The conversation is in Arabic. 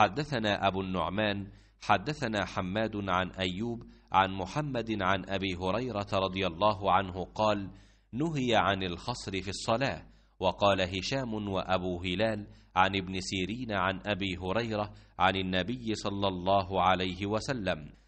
حدثنا أبو النعمان حدثنا حماد عن أيوب عن محمد عن أبي هريرة رضي الله عنه قال نهي عن الخصر في الصلاة وقال هشام وأبو هلال عن ابن سيرين عن أبي هريرة عن النبي صلى الله عليه وسلم